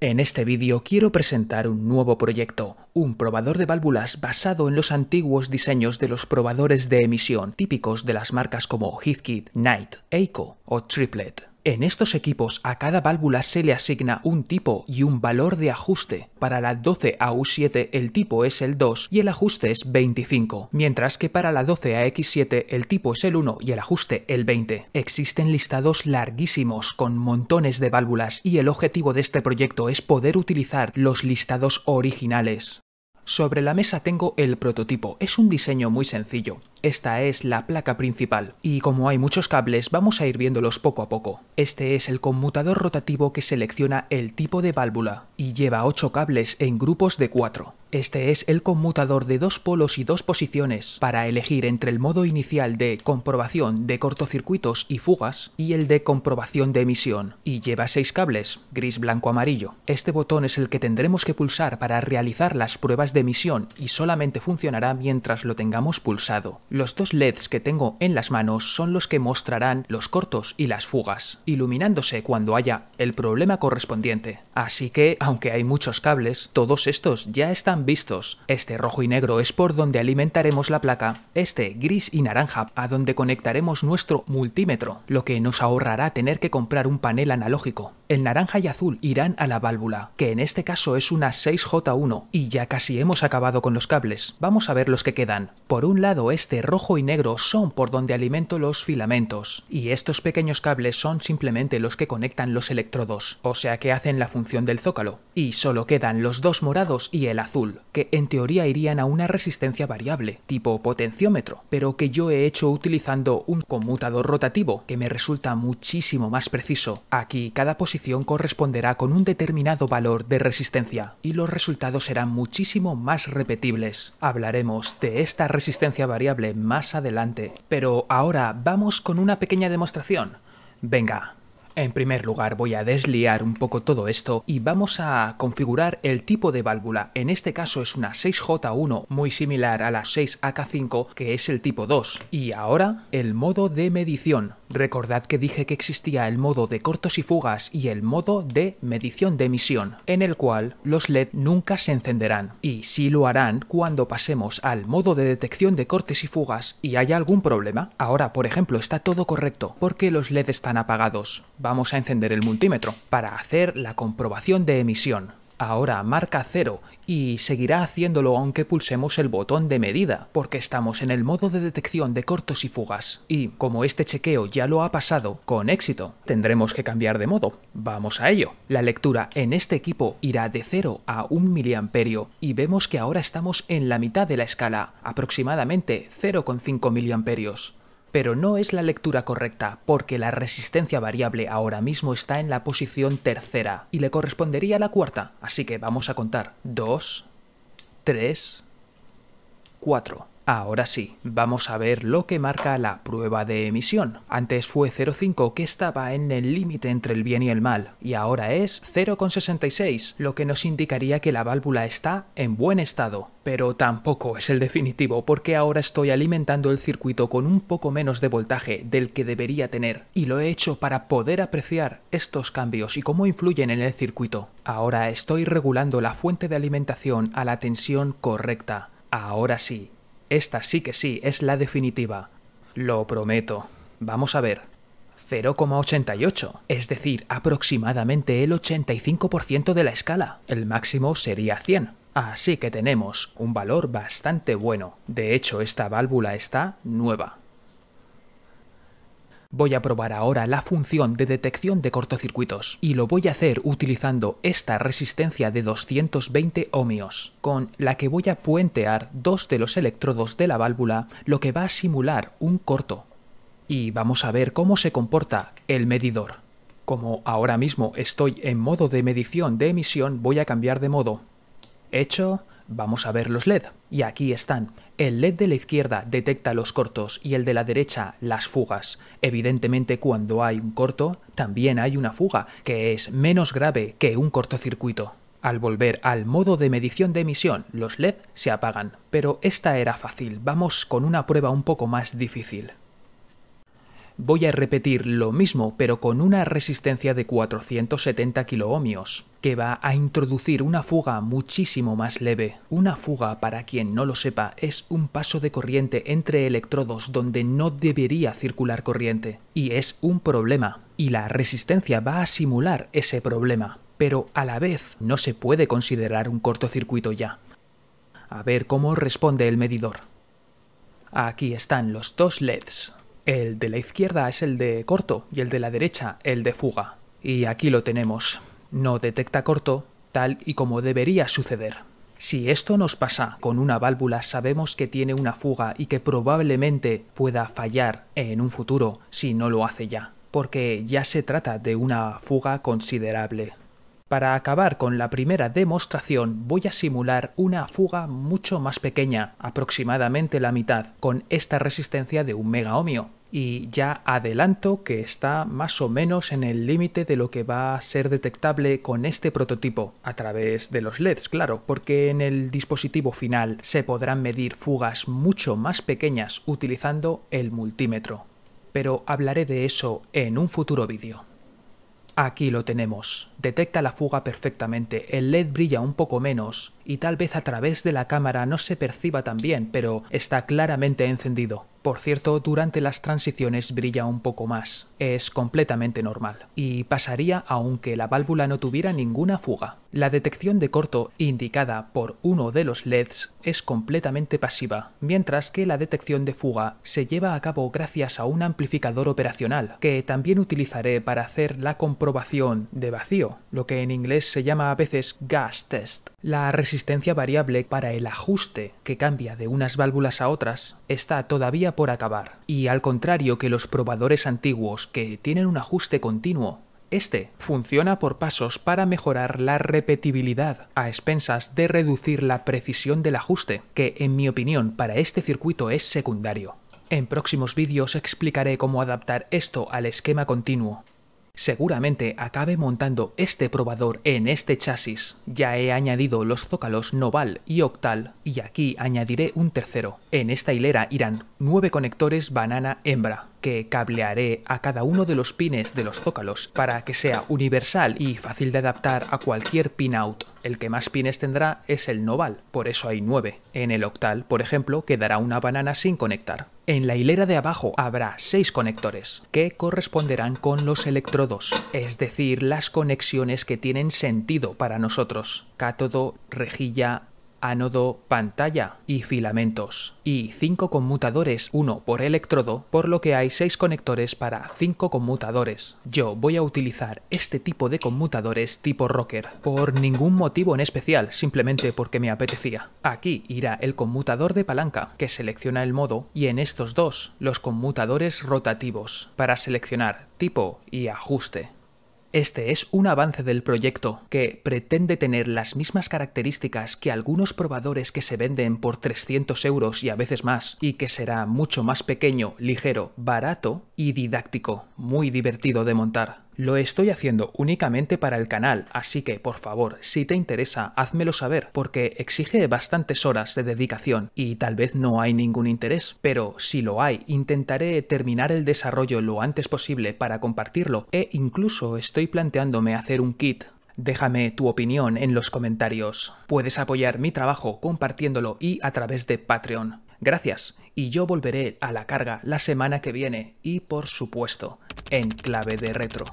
En este vídeo quiero presentar un nuevo proyecto, un probador de válvulas basado en los antiguos diseños de los probadores de emisión típicos de las marcas como Heathkit, Knight, Eiko o Triplet. En estos equipos a cada válvula se le asigna un tipo y un valor de ajuste. Para la 12AU7 el tipo es el 2 y el ajuste es 25, mientras que para la 12AX7 el tipo es el 1 y el ajuste el 20. Existen listados larguísimos con montones de válvulas y el objetivo de este proyecto es poder utilizar los listados originales. Sobre la mesa tengo el prototipo, es un diseño muy sencillo. Esta es la placa principal, y como hay muchos cables vamos a ir viéndolos poco a poco. Este es el conmutador rotativo que selecciona el tipo de válvula, y lleva 8 cables en grupos de 4. Este es el conmutador de dos polos y dos posiciones para elegir entre el modo inicial de comprobación de cortocircuitos y fugas y el de comprobación de emisión. Y lleva seis cables, gris, blanco, amarillo. Este botón es el que tendremos que pulsar para realizar las pruebas de emisión y solamente funcionará mientras lo tengamos pulsado. Los dos LEDs que tengo en las manos son los que mostrarán los cortos y las fugas, iluminándose cuando haya el problema correspondiente. Así que, aunque hay muchos cables, todos estos ya están vistos. Este rojo y negro es por donde alimentaremos la placa, este gris y naranja a donde conectaremos nuestro multímetro, lo que nos ahorrará tener que comprar un panel analógico. El naranja y azul irán a la válvula, que en este caso es una 6J1, y ya casi hemos acabado con los cables. Vamos a ver los que quedan. Por un lado, este rojo y negro son por donde alimento los filamentos, y estos pequeños cables son simplemente los que conectan los electrodos, o sea que hacen la función del zócalo. Y solo quedan los dos morados y el azul, que en teoría irían a una resistencia variable, tipo potenciómetro, pero que yo he hecho utilizando un conmutador rotativo, que me resulta muchísimo más preciso. Aquí cada corresponderá con un determinado valor de resistencia y los resultados serán muchísimo más repetibles. Hablaremos de esta resistencia variable más adelante, pero ahora vamos con una pequeña demostración. Venga, en primer lugar voy a desliar un poco todo esto y vamos a configurar el tipo de válvula. En este caso es una 6J1 muy similar a la 6AK5 que es el tipo 2. Y ahora el modo de medición. Recordad que dije que existía el modo de cortos y fugas y el modo de medición de emisión, en el cual los LED nunca se encenderán, y sí lo harán cuando pasemos al modo de detección de cortes y fugas y haya algún problema. Ahora, por ejemplo, está todo correcto, porque los LED están apagados. Vamos a encender el multímetro para hacer la comprobación de emisión ahora marca 0 y seguirá haciéndolo aunque pulsemos el botón de medida, porque estamos en el modo de detección de cortos y fugas. Y como este chequeo ya lo ha pasado con éxito, tendremos que cambiar de modo. Vamos a ello. La lectura en este equipo irá de 0 a 1 mA y vemos que ahora estamos en la mitad de la escala, aproximadamente 0,5 miliamperios. Pero no es la lectura correcta, porque la resistencia variable ahora mismo está en la posición tercera y le correspondería a la cuarta, así que vamos a contar 2, 3, 4. Ahora sí, vamos a ver lo que marca la prueba de emisión. Antes fue 0,5 que estaba en el límite entre el bien y el mal, y ahora es 0,66, lo que nos indicaría que la válvula está en buen estado. Pero tampoco es el definitivo porque ahora estoy alimentando el circuito con un poco menos de voltaje del que debería tener, y lo he hecho para poder apreciar estos cambios y cómo influyen en el circuito. Ahora estoy regulando la fuente de alimentación a la tensión correcta. Ahora sí, esta sí que sí, es la definitiva. Lo prometo. Vamos a ver. 0,88, es decir, aproximadamente el 85% de la escala. El máximo sería 100. Así que tenemos un valor bastante bueno. De hecho, esta válvula está nueva. Voy a probar ahora la función de detección de cortocircuitos y lo voy a hacer utilizando esta resistencia de 220 ohmios, con la que voy a puentear dos de los electrodos de la válvula, lo que va a simular un corto. Y vamos a ver cómo se comporta el medidor. Como ahora mismo estoy en modo de medición de emisión, voy a cambiar de modo. Hecho, Vamos a ver los LED. Y aquí están. El LED de la izquierda detecta los cortos y el de la derecha las fugas. Evidentemente cuando hay un corto, también hay una fuga, que es menos grave que un cortocircuito. Al volver al modo de medición de emisión, los LED se apagan. Pero esta era fácil, vamos con una prueba un poco más difícil. Voy a repetir lo mismo, pero con una resistencia de 470 kiloohmios que va a introducir una fuga muchísimo más leve. Una fuga, para quien no lo sepa, es un paso de corriente entre electrodos donde no debería circular corriente. Y es un problema. Y la resistencia va a simular ese problema. Pero a la vez no se puede considerar un cortocircuito ya. A ver cómo responde el medidor. Aquí están los dos LEDs. El de la izquierda es el de corto y el de la derecha el de fuga. Y aquí lo tenemos no detecta corto, tal y como debería suceder. Si esto nos pasa con una válvula, sabemos que tiene una fuga y que probablemente pueda fallar en un futuro si no lo hace ya, porque ya se trata de una fuga considerable. Para acabar con la primera demostración voy a simular una fuga mucho más pequeña, aproximadamente la mitad, con esta resistencia de un megaohmio, y ya adelanto que está más o menos en el límite de lo que va a ser detectable con este prototipo, a través de los LEDs, claro, porque en el dispositivo final se podrán medir fugas mucho más pequeñas utilizando el multímetro. Pero hablaré de eso en un futuro vídeo. Aquí lo tenemos. Detecta la fuga perfectamente, el LED brilla un poco menos y tal vez a través de la cámara no se perciba tan bien, pero está claramente encendido. Por cierto, durante las transiciones brilla un poco más. Es completamente normal. Y pasaría aunque la válvula no tuviera ninguna fuga. La detección de corto indicada por uno de los LEDs es completamente pasiva, mientras que la detección de fuga se lleva a cabo gracias a un amplificador operacional, que también utilizaré para hacer la comprobación de vacío, lo que en inglés se llama a veces gas test. La variable para el ajuste que cambia de unas válvulas a otras está todavía por acabar. Y al contrario que los probadores antiguos que tienen un ajuste continuo, este funciona por pasos para mejorar la repetibilidad a expensas de reducir la precisión del ajuste, que en mi opinión para este circuito es secundario. En próximos vídeos explicaré cómo adaptar esto al esquema continuo Seguramente acabe montando este probador en este chasis. Ya he añadido los zócalos noval y octal y aquí añadiré un tercero. En esta hilera irán 9 conectores banana hembra que cablearé a cada uno de los pines de los zócalos para que sea universal y fácil de adaptar a cualquier pinout. El que más pines tendrá es el noval, por eso hay 9. En el octal, por ejemplo, quedará una banana sin conectar. En la hilera de abajo habrá seis conectores que corresponderán con los electrodos, es decir, las conexiones que tienen sentido para nosotros. Cátodo, rejilla, anodo, pantalla y filamentos, y 5 conmutadores, uno por electrodo, por lo que hay 6 conectores para 5 conmutadores. Yo voy a utilizar este tipo de conmutadores tipo rocker, por ningún motivo en especial, simplemente porque me apetecía. Aquí irá el conmutador de palanca, que selecciona el modo, y en estos dos, los conmutadores rotativos, para seleccionar tipo y ajuste. Este es un avance del proyecto que pretende tener las mismas características que algunos probadores que se venden por 300 euros y a veces más, y que será mucho más pequeño, ligero, barato y didáctico, muy divertido de montar. Lo estoy haciendo únicamente para el canal, así que por favor, si te interesa, házmelo saber, porque exige bastantes horas de dedicación y tal vez no hay ningún interés, pero si lo hay, intentaré terminar el desarrollo lo antes posible para compartirlo e incluso estoy planteándome hacer un kit Déjame tu opinión en los comentarios. Puedes apoyar mi trabajo compartiéndolo y a través de Patreon. Gracias, y yo volveré a la carga la semana que viene y por supuesto, en clave de retro.